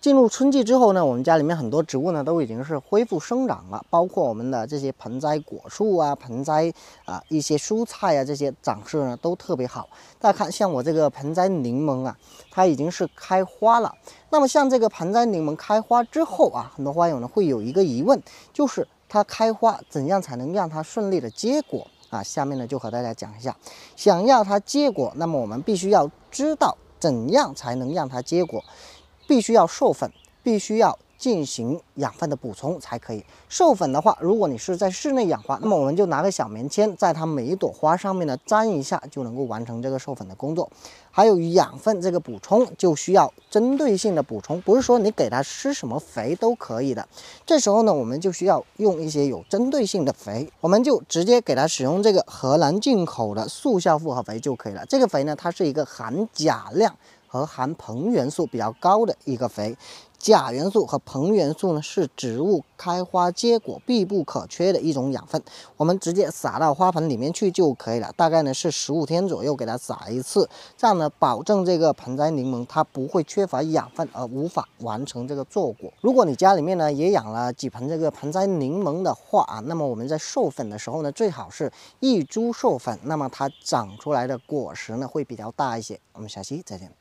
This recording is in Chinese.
进入春季之后呢，我们家里面很多植物呢都已经是恢复生长了，包括我们的这些盆栽果树啊、盆栽啊、一些蔬菜啊，这些长势呢都特别好。大家看，像我这个盆栽柠檬啊，它已经是开花了。那么像这个盆栽柠檬开花之后啊，很多花友呢会有一个疑问，就是它开花怎样才能让它顺利的结果啊？下面呢就和大家讲一下，想要它结果，那么我们必须要知道怎样才能让它结果。必须要授粉，必须要进行养分的补充才可以。授粉的话，如果你是在室内养花，那么我们就拿个小棉签，在它每一朵花上面呢粘一下，就能够完成这个授粉的工作。还有养分这个补充，就需要针对性的补充，不是说你给它施什么肥都可以的。这时候呢，我们就需要用一些有针对性的肥，我们就直接给它使用这个荷兰进口的速效复合肥就可以了。这个肥呢，它是一个含钾量。和含硼元素比较高的一个肥，钾元素和硼元素呢是植物开花结果必不可缺的一种养分，我们直接撒到花盆里面去就可以了，大概呢是十五天左右给它撒一次，这样呢保证这个盆栽柠檬它不会缺乏养分而无法完成这个坐果。如果你家里面呢也养了几盆这个盆栽柠檬的话啊，那么我们在授粉的时候呢，最好是一株授粉，那么它长出来的果实呢会比较大一些。我们下期再见。